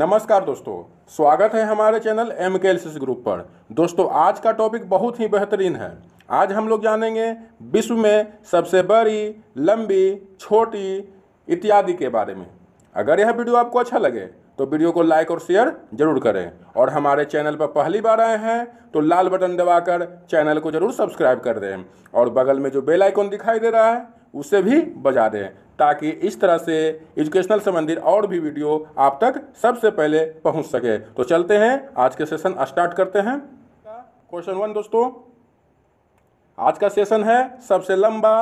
नमस्कार दोस्तों स्वागत है हमारे चैनल एम के ग्रुप पर दोस्तों आज का टॉपिक बहुत ही बेहतरीन है आज हम लोग जानेंगे विश्व में सबसे बड़ी लंबी छोटी इत्यादि के बारे में अगर यह वीडियो आपको अच्छा लगे तो वीडियो को लाइक और शेयर जरूर करें और हमारे चैनल पर पहली बार आए हैं तो लाल बटन दबाकर चैनल को जरूर सब्सक्राइब कर दें और बगल में जो बेल आइकॉन दिखाई दे रहा है उसे भी बजा दें ताकि इस तरह से एजुकेशनल संबंधित और भी वीडियो आप तक सबसे पहले पहुंच सके तो चलते हैं आज के सेशन स्टार्ट करते हैं क्वेश्चन वन दोस्तों आज का सेशन है सबसे लंबा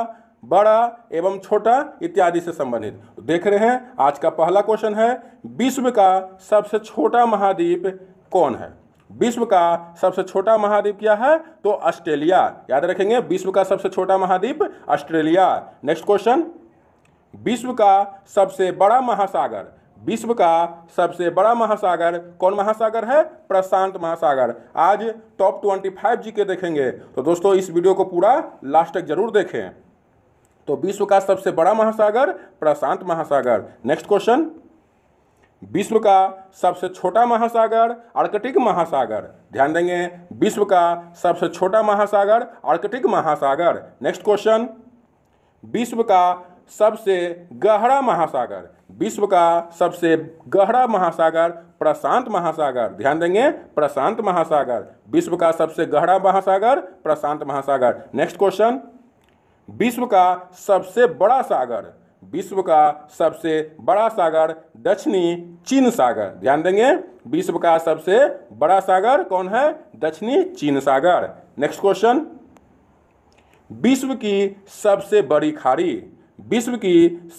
बड़ा एवं छोटा इत्यादि से संबंधित तो देख रहे हैं आज का पहला क्वेश्चन है विश्व का सबसे छोटा महाद्वीप कौन है विश्व का सबसे छोटा महाद्वीप क्या है तो ऑस्ट्रेलिया याद रखेंगे विश्व का सबसे छोटा महाद्वीप ऑस्ट्रेलिया नेक्स्ट क्वेश्चन विश्व का सबसे बड़ा महासागर विश्व का सबसे बड़ा महासागर कौन महासागर है प्रशांत महासागर आज टॉप ट्वेंटी फाइव जी के देखेंगे तो दोस्तों इस वीडियो को पूरा लास्ट तक जरूर देखें तो विश्व का सबसे बड़ा महासागर प्रशांत महासागर नेक्स्ट क्वेश्चन विश्व का सबसे छोटा महासागर आर्कटिक महासागर ध्यान देंगे विश्व का सबसे छोटा महासागर आर्कटिक महासागर नेक्स्ट क्वेश्चन विश्व का सबसे गहरा महासागर विश्व का सबसे गहरा महासागर प्रशांत महासागर ध्यान देंगे प्रशांत महासागर विश्व का सबसे गहरा महासागर प्रशांत महासागर नेक्स्ट क्वेश्चन विश्व का सबसे बड़ा सागर विश्व का सबसे बड़ा सागर दक्षिणी चीन सागर ध्यान देंगे विश्व का सबसे बड़ा सागर कौन है दक्षिणी चीन सागर नेक्स्ट क्वेश्चन विश्व की सबसे बड़ी खाड़ी विश्व की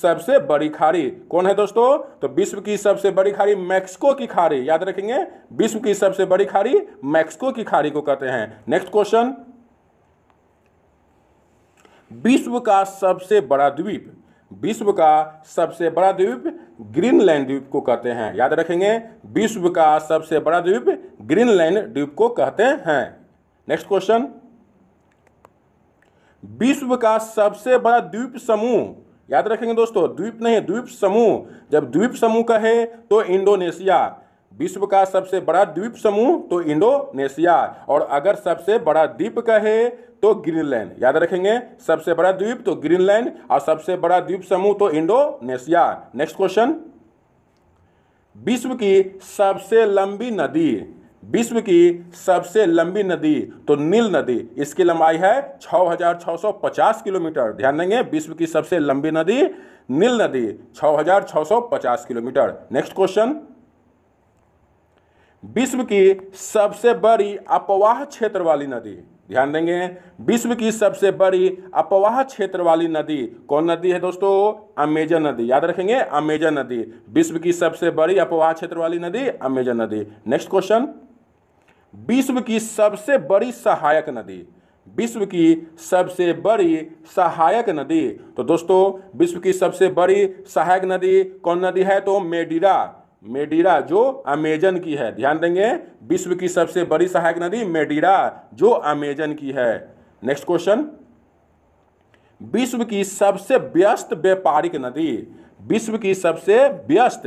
सबसे बड़ी खाड़ी कौन है दोस्तों तो विश्व की सबसे बड़ी खाड़ी मैक्सिको की खाड़ी याद रखेंगे विश्व की सबसे बड़ी खाड़ी मैक्सिको की खाड़ी को कहते हैं नेक्स्ट क्वेश्चन विश्व का सबसे बड़ा द्वीप विश्व का सबसे बड़ा द्वीप ग्रीनलैंड द्वीप को कहते हैं याद रखेंगे विश्व का सबसे बड़ा द्वीप ग्रीनलैंड द्वीप को कहते हैं नेक्स्ट क्वेश्चन विश्व का सबसे बड़ा द्वीप समूह याद रखेंगे दोस्तों द्वीप नहीं द्वीप समूह जब द्वीप समूह कहे तो इंडोनेशिया विश्व का सबसे बड़ा द्वीप समूह तो इंडोनेशिया और अगर सबसे बड़ा द्वीप कहे तो ग्रीनलैंड याद रखेंगे सबसे बड़ा द्वीप तो ग्रीनलैंड और सबसे बड़ा द्वीप समूह तो इंडोनेशिया नेक्स्ट क्वेश्चन विश्व की सबसे लंबी नदी विश्व की सबसे लंबी नदी तो नील नदी इसकी लंबाई है 6,650 किलोमीटर ध्यान देंगे विश्व की सबसे लंबी नदी नील नदी 6,650 किलोमीटर नेक्स्ट क्वेश्चन विश्व की सबसे बड़ी अपवाह क्षेत्र वाली नदी ध्यान देंगे विश्व की सबसे बड़ी अपवाह क्षेत्र वाली नदी कौन नदी है दोस्तों अमेजन नदी याद रखेंगे अमेजन नदी विश्व की सबसे बड़ी अपवाह क्षेत्र वाली नदी अमेजन नदी नेक्स्ट क्वेश्चन विश्व की सबसे बड़ी सहायक नदी विश्व की सबसे बड़ी सहायक नदी तो दोस्तों विश्व की सबसे बड़ी सहायक नदी कौन नदी है तो मेडिरा मेडिरा जो अमेजन की है ध्यान देंगे विश्व की सबसे बड़ी सहायक नदी मेडिरा जो अमेजन की है नेक्स्ट क्वेश्चन विश्व की सबसे व्यस्त व्यापारिक नदी विश्व की सबसे व्यस्त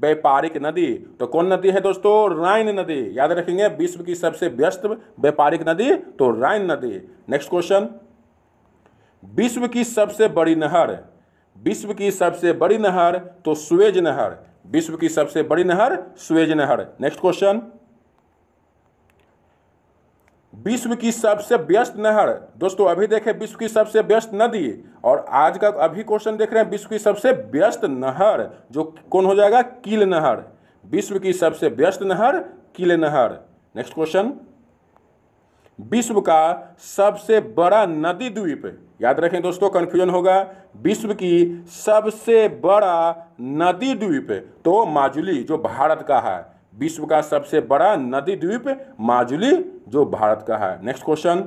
व्यापारिक नदी तो कौन नदी है दोस्तों राइन नदी याद रखेंगे विश्व की सबसे व्यस्त व्यापारिक नदी तो राइन नदी नेक्स्ट क्वेश्चन विश्व की सबसे बड़ी नहर विश्व की सबसे बड़ी नहर तो स्वेज नहर विश्व की सबसे बड़ी नहर स्वेज नहर नेक्स्ट क्वेश्चन विश्व की सबसे व्यस्त नहर दोस्तों अभी देखें विश्व की सबसे व्यस्त नदी और आज का अभी क्वेश्चन देख रहे हैं विश्व की सबसे व्यस्त नहर जो कौन हो जाएगा कील नहर विश्व की सबसे व्यस्त नहर कील नहर नेक्स्ट क्वेश्चन विश्व का सबसे बड़ा नदी द्वीप याद रखें दोस्तों कन्फ्यूजन होगा विश्व की सबसे बड़ा नदी द्वीप तो माजुली जो भारत का है विश्व का सबसे बड़ा नदी द्वीप माजुली जो भारत का है नेक्स्ट क्वेश्चन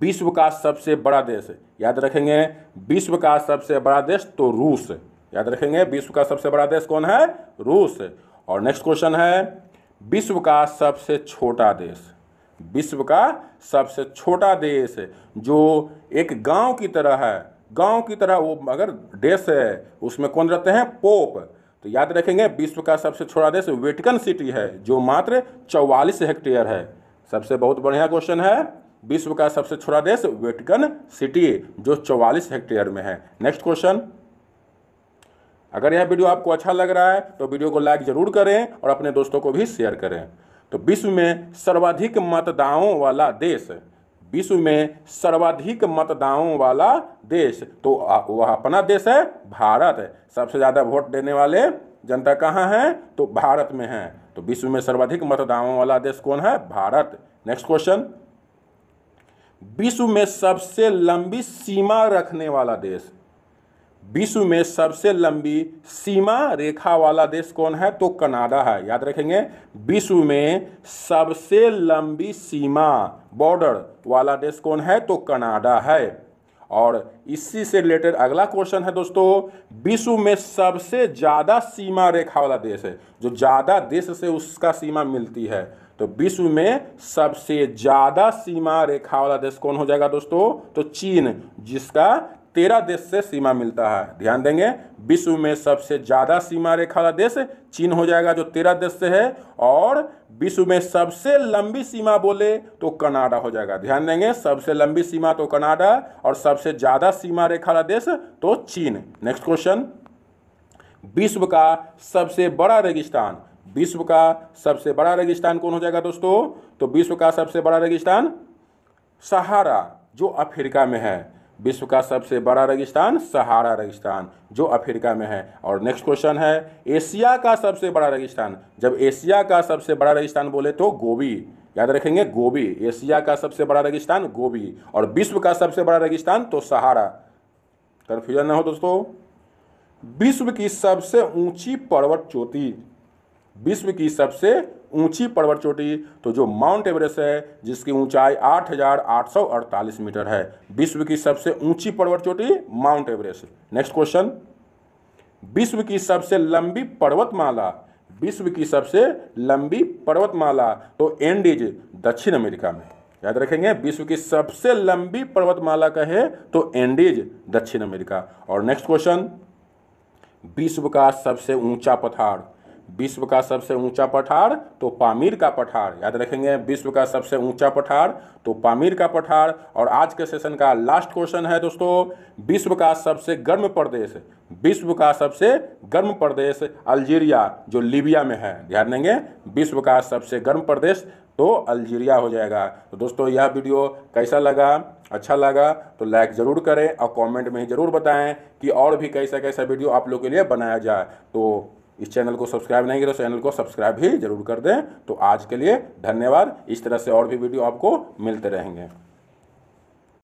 विश्व का सबसे बड़ा देश याद रखेंगे विश्व का सबसे बड़ा देश तो रूस याद रखेंगे विश्व का सबसे बड़ा देश कौन है रूस और नेक्स्ट क्वेश्चन है विश्व का सबसे छोटा देश विश्व का सबसे छोटा देश जो एक गांव की तरह है गांव की तरह वो अगर देश है उसमें कौन रहते हैं पोप तो याद रखेंगे विश्व का सबसे छोटा देश वेटिकन सिटी है जो मात्र चौवालीस हेक्टेयर है सबसे बहुत बढ़िया क्वेश्चन है विश्व का सबसे छोटा देश वेटिकन सिटी जो चौवालीस हेक्टेयर में है नेक्स्ट क्वेश्चन अगर यह वीडियो आपको अच्छा लग रहा है तो वीडियो को लाइक जरूर करें और अपने दोस्तों को भी शेयर करें तो विश्व में सर्वाधिक मतदाओं वाला देश विश्व में सर्वाधिक मतदाओं वाला देश तो वह अपना देश है भारत सबसे ज़्यादा वोट देने वाले जनता कहाँ है तो भारत में है तो विश्व में सर्वाधिक मतदाओं वाला देश कौन है भारत नेक्स्ट क्वेश्चन विश्व में सबसे लंबी सीमा रखने वाला देश विश्व में सबसे लंबी सीमा रेखा वाला देश कौन है तो कनाडा है याद रखेंगे विश्व में सबसे लंबी सीमा बॉर्डर वाला देश कौन है तो कनाडा है और इसी से रिलेटेड अगला क्वेश्चन है दोस्तों विश्व में सबसे ज़्यादा सीमा रेखा वाला देश है जो ज़्यादा देश से उसका सीमा मिलती है तो विश्व में सबसे ज़्यादा सीमा रेखा वाला देश कौन हो जाएगा दोस्तों तो चीन जिसका तेरह देश से सीमा मिलता है ध्यान देंगे विश्व में सबसे ज़्यादा सीमा रेखा वाला देश चीन हो जाएगा जो तेरह देश से है और विश्व में सबसे लंबी सीमा बोले तो कनाडा हो जाएगा ध्यान देंगे सबसे लंबी सीमा तो कनाडा और सबसे ज़्यादा सीमा रेखा वाला देश तो चीन नेक्स्ट क्वेश्चन विश्व का सबसे बड़ा रेगिस्तान विश्व का सबसे बड़ा रेगिस्तान कौन हो जाएगा दोस्तों तो विश्व का सबसे बड़ा रेगिस्तान सहारा जो अफ्रीका में है विश्व का सबसे बड़ा रेगिस्तान सहारा रेगिस्तान जो अफ्रीका में है और नेक्स्ट क्वेश्चन है एशिया का सबसे बड़ा रेगिस्तान जब एशिया का सबसे बड़ा रेगिस्तान बोले तो गोभी याद रखेंगे गोभी एशिया का सबसे बड़ा रेगिस्तान गोभी और विश्व का सबसे बड़ा रेगिस्तान तो सहारा कन्फ्यूजन ना हो दोस्तों विश्व की सबसे ऊंची पर्वत चोटी विश्व की सबसे ऊंची पर्वत चोटी तो जो माउंट एवरेस्ट है जिसकी ऊंचाई 8,848 मीटर है विश्व की सबसे ऊंची पर्वत चोटी माउंट एवरेस्ट नेक्स्ट क्वेश्चन विश्व की सबसे लंबी पर्वतमाला विश्व की सबसे लंबी पर्वतमाला तो एंडीज दक्षिण अमेरिका में याद रखेंगे विश्व की सबसे लंबी पर्वतमाला कहे तो एंडीज दक्षिण अमेरिका और नेक्स्ट क्वेश्चन विश्व का सबसे ऊंचा पठार विश्व का सबसे ऊंचा पठार तो पामीर का पठार याद रखेंगे विश्व का सबसे ऊंचा पठार तो पामीर का पठार और आज के सेशन का लास्ट क्वेश्चन है दोस्तों विश्व का सबसे गर्म प्रदेश विश्व का सबसे गर्म प्रदेश अल्जीरिया जो लीबिया में है ध्यान देंगे विश्व का सबसे गर्म प्रदेश तो अल्जीरिया हो जाएगा तो दोस्तों यह वीडियो कैसा लगा अच्छा लगा तो लाइक ज़रूर करें और कमेंट में ही ज़रूर बताएं कि और भी कैसा कैसा वीडियो आप लोग के लिए बनाया जाए तो इस चैनल को सब्सक्राइब नहीं करें तो चैनल को सब्सक्राइब भी जरूर कर दें तो आज के लिए धन्यवाद इस तरह से और भी वीडियो आपको मिलते रहेंगे